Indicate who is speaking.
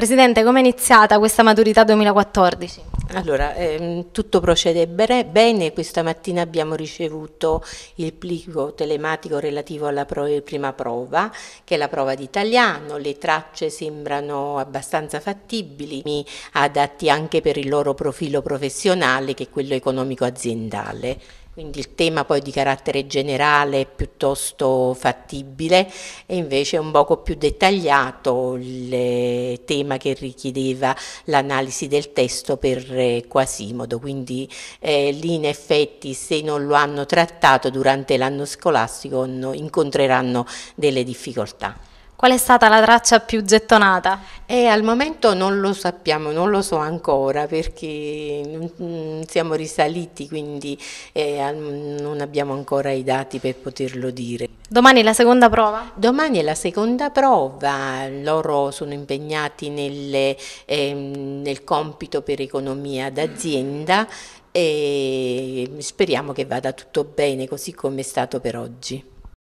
Speaker 1: Presidente, come è iniziata questa maturità 2014? Allora, ehm, tutto procede bene, questa mattina abbiamo ricevuto il plico telematico relativo alla pro prima prova, che è la prova di italiano, le tracce sembrano abbastanza fattibili, adatti anche per il loro profilo professionale che è quello economico aziendale quindi il tema poi di carattere generale è piuttosto fattibile e invece un poco più dettagliato il eh, tema che richiedeva l'analisi del testo per eh, Quasimodo, quindi eh, lì in effetti se non lo hanno trattato durante l'anno scolastico incontreranno delle difficoltà. Qual è stata la traccia più gettonata? E al momento non lo sappiamo, non lo so ancora perché mm, siamo risaliti, quindi eh, non abbiamo ancora i dati per poterlo dire. Domani è la seconda prova? Domani è la seconda prova, loro sono impegnati nelle, eh, nel compito per economia d'azienda e speriamo che vada tutto bene così come è stato per oggi.